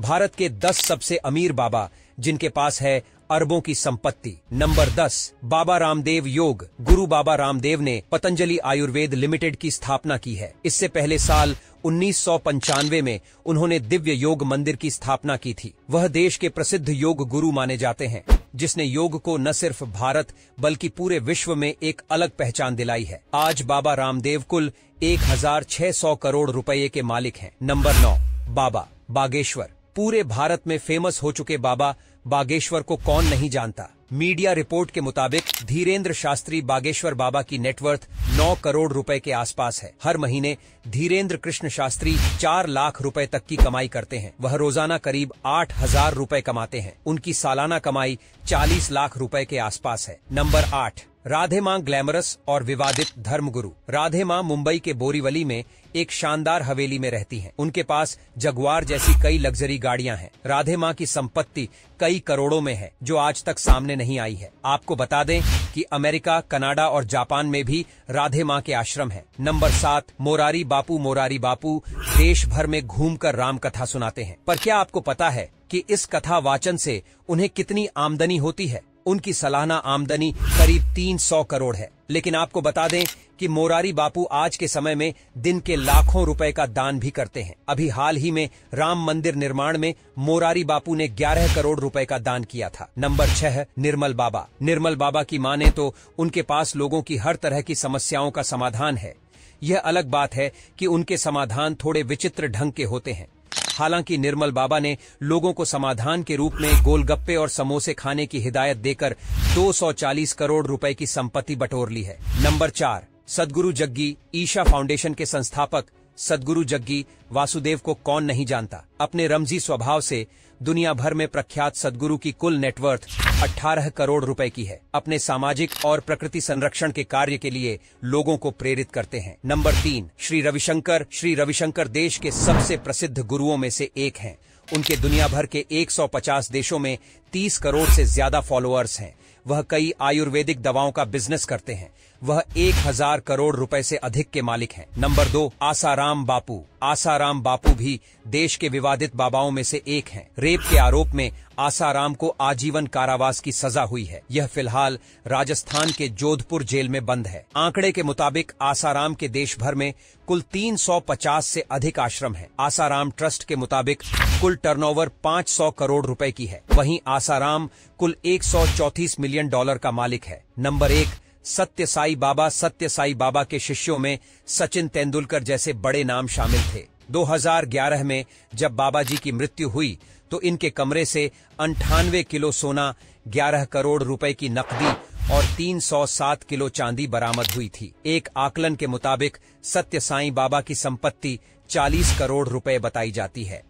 भारत के 10 सबसे अमीर बाबा जिनके पास है अरबों की संपत्ति नंबर 10 बाबा रामदेव योग गुरु बाबा रामदेव ने पतंजलि आयुर्वेद लिमिटेड की स्थापना की है इससे पहले साल उन्नीस में उन्होंने दिव्य योग मंदिर की स्थापना की थी वह देश के प्रसिद्ध योग गुरु माने जाते हैं जिसने योग को न सिर्फ भारत बल्कि पूरे विश्व में एक अलग पहचान दिलाई है आज बाबा रामदेव कुल 1600 करोड़ रुपए के मालिक हैं नंबर 9 बाबा बागेश्वर पूरे भारत में फेमस हो चुके बाबा बागेश्वर को कौन नहीं जानता मीडिया रिपोर्ट के मुताबिक धीरेन्द्र शास्त्री बागेश्वर बाबा की नेटवर्थ 9 करोड़ रुपए के आसपास है हर महीने धीरेन्द्र कृष्ण शास्त्री 4 लाख रुपए तक की कमाई करते हैं वह रोजाना करीब आठ हजार रूपए कमाते हैं उनकी सालाना कमाई 40 लाख रुपए के आसपास है नंबर आठ राधे मां ग्लैमरस और विवादित धर्मगुरु राधे मां मुंबई के बोरीवली में एक शानदार हवेली में रहती हैं। उनके पास जगुआर जैसी कई लग्जरी गाड़ियां हैं राधे मां की संपत्ति कई करोड़ों में है जो आज तक सामने नहीं आई है आपको बता दें कि अमेरिका कनाडा और जापान में भी राधे माँ के आश्रम है नंबर सात मोरारी बापू मोरारी बापू देश भर में घूम राम कथा सुनाते हैं पर क्या आपको पता है की इस कथा वाचन ऐसी उन्हें कितनी आमदनी होती है उनकी सालाना आमदनी करीब 300 करोड़ है लेकिन आपको बता दें कि मोरारी बापू आज के समय में दिन के लाखों रुपए का दान भी करते हैं अभी हाल ही में राम मंदिर निर्माण में मोरारी बापू ने 11 करोड़ रुपए का दान किया था नंबर छह निर्मल बाबा निर्मल बाबा की माने तो उनके पास लोगों की हर तरह की समस्याओं का समाधान है यह अलग बात है कि उनके समाधान थोड़े विचित्र ढंग के होते हैं हालांकि निर्मल बाबा ने लोगों को समाधान के रूप में गोलगप्पे और समोसे खाने की हिदायत देकर 240 करोड़ रुपए की संपत्ति बटोर ली है नंबर चार सदगुरु जग्गी ईशा फाउंडेशन के संस्थापक सदगुरु जग्गी वासुदेव को कौन नहीं जानता अपने रमजी स्वभाव से दुनिया भर में प्रख्यात सदगुरु की कुल नेटवर्थ 18 करोड़ रुपए की है अपने सामाजिक और प्रकृति संरक्षण के कार्य के लिए लोगों को प्रेरित करते हैं नंबर तीन श्री रविशंकर श्री रविशंकर देश के सबसे प्रसिद्ध गुरुओं में से एक हैं उनके दुनिया भर के 150 देशों में 30 करोड़ से ज्यादा फॉलोअर्स हैं वह कई आयुर्वेदिक दवाओं का बिजनेस करते हैं वह एक हजार करोड़ रुपए से अधिक के मालिक हैं नंबर दो आसाराम बापू आसाराम बापू भी देश के विवादित बाबाओं में से एक हैं। रेप के आरोप में आसाराम को आजीवन कारावास की सजा हुई है यह फिलहाल राजस्थान के जोधपुर जेल में बंद है आंकड़े के मुताबिक आसाराम के देश भर में कुल 350 से अधिक आश्रम हैं। आसाराम ट्रस्ट के मुताबिक कुल टर्नओवर 500 करोड़ रुपए की है वहीं आसाराम कुल एक मिलियन डॉलर का मालिक है नंबर एक सत्य साई बाबा सत्य साई बाबा के शिष्यों में सचिन तेंदुलकर जैसे बड़े नाम शामिल थे 2011 में जब बाबा जी की मृत्यु हुई तो इनके कमरे से अंठानवे किलो सोना 11 करोड़ रुपए की नकदी और 307 किलो चांदी बरामद हुई थी एक आकलन के मुताबिक सत्य साई बाबा की संपत्ति 40 करोड़ रुपए बताई जाती है